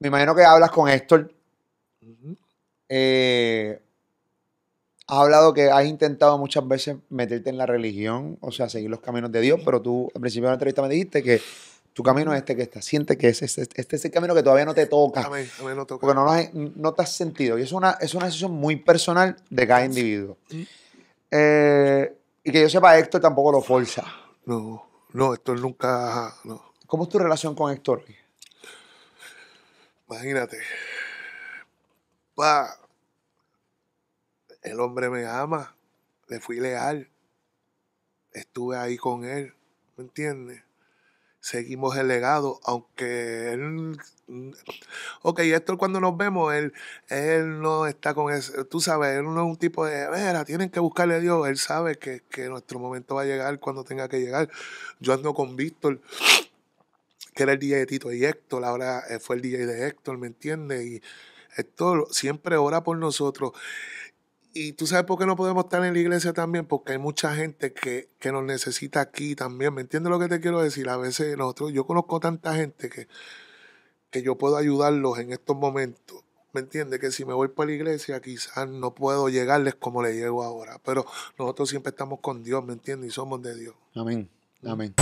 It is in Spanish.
me imagino que hablas con Héctor. Eh, has hablado que has intentado muchas veces meterte en la religión, o sea, seguir los caminos de Dios, pero tú al principio de la entrevista me dijiste que tu camino es este que está. sientes que es este, este, es el camino que todavía no te toca. Porque no, has, no te has sentido. Y es una, es una decisión muy personal de cada individuo. Eh, y que yo sepa, Héctor tampoco lo forza. No, no, Héctor nunca. ¿Cómo es tu relación con Héctor? Imagínate. El hombre me ama. Le fui leal. Estuve ahí con él. ¿Me entiendes? Seguimos el legado, aunque él. Ok, esto cuando nos vemos, él, él no está con eso. Tú sabes, él no es un tipo de. Mira, tienen que buscarle a Dios. Él sabe que, que nuestro momento va a llegar cuando tenga que llegar. Yo ando con Víctor que era el DJ de Tito y Héctor, ahora eh, fue el DJ de Héctor, ¿me entiendes? Y Héctor siempre ora por nosotros. Y tú sabes por qué no podemos estar en la iglesia también, porque hay mucha gente que, nos necesita aquí también, ¿me entiendes lo que te quiero decir? A veces nosotros, yo conozco tanta gente que, que yo puedo ayudarlos en estos momentos. ¿Me entiendes? Que si me voy para la iglesia, quizás no puedo llegarles como le llego ahora. Pero nosotros siempre estamos con Dios, ¿me entiendes? Y somos de Dios. Amén. Mm. Amén.